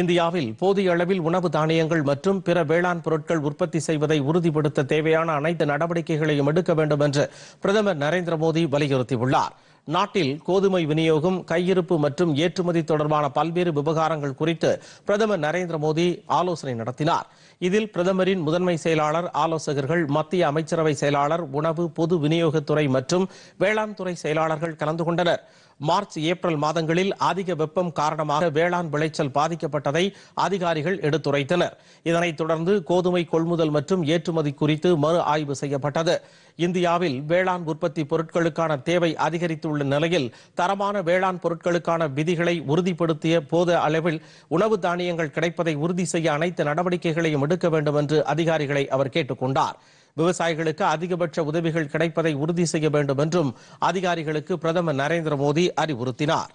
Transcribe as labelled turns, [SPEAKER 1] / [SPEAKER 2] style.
[SPEAKER 1] இந்தியாவில் போதிய அளவில் உணவு தானியங்கள் மற்றும் பிற வேளாண் பொருட்கள் உற்பத்தி செய்வதை உறுதிப்படுத்த தேவையான அனைத்து நடவடிக்கைகளையும் எடுக்க வேண்டும் என்று பிரதமர் நரேந்திர மோடி வலியுறுத்தியுள்ளார் நாட்டில் கோதுமை விநியோகம் கையிருப்பு மற்றும் ஏற்றுமதி தொடர்பான பல்வேறு விவகாரங்கள் குறித்து பிரதமர் நரேந்திர மோடி ஆலோசனை நடத்தினார் இதில் பிரதமரின் முதன்மை செயலாளர் ஆலோசகர்கள் மத்திய அமைச்சரவை செயலாளர் உணவு பொது விநியோகத்துறை மற்றும் வேளாண் துறை செயலாளர்கள் கலந்து கொண்டனர் மார்ச் ஏப்ரல் மாதங்களில் அதிக வெப்பம் காரணமாக வேளாண் விளைச்சல் பாதிக்கப்பட்டதை அதிகாரிகள் எடுத்துரைத்தனர் இதனைத் தொடர்ந்து கோதுமை கொள்முதல் மற்றும் ஏற்றுமதி குறித்து மறு ஆய்வு செய்யப்பட்டது இந்தியாவில் வேளாண் உற்பத்தி பொருட்களுக்கான தேவை அதிகரித்துள்ள நிலையில் தரமான வேளாண் பொருட்களுக்கான விதிகளை உறுதிப்படுத்திய போத அளவில் உணவு தானியங்கள் கிடைப்பதை உறுதி செய்ய அனைத்து நடவடிக்கைகளையும் எடுக்க வேண்டும் என்று அதிகாரிகளை அவர் கேட்டுக் கொண்டார் விவசாயிகளுக்கு அதிகபட்ச உதவிகள் கிடைப்பதை உறுதி செய்ய வேண்டும் என்றும் அதிகாரிகளுக்கு பிரதமர் நரேந்திர மோடி அறிவுறுத்தினார்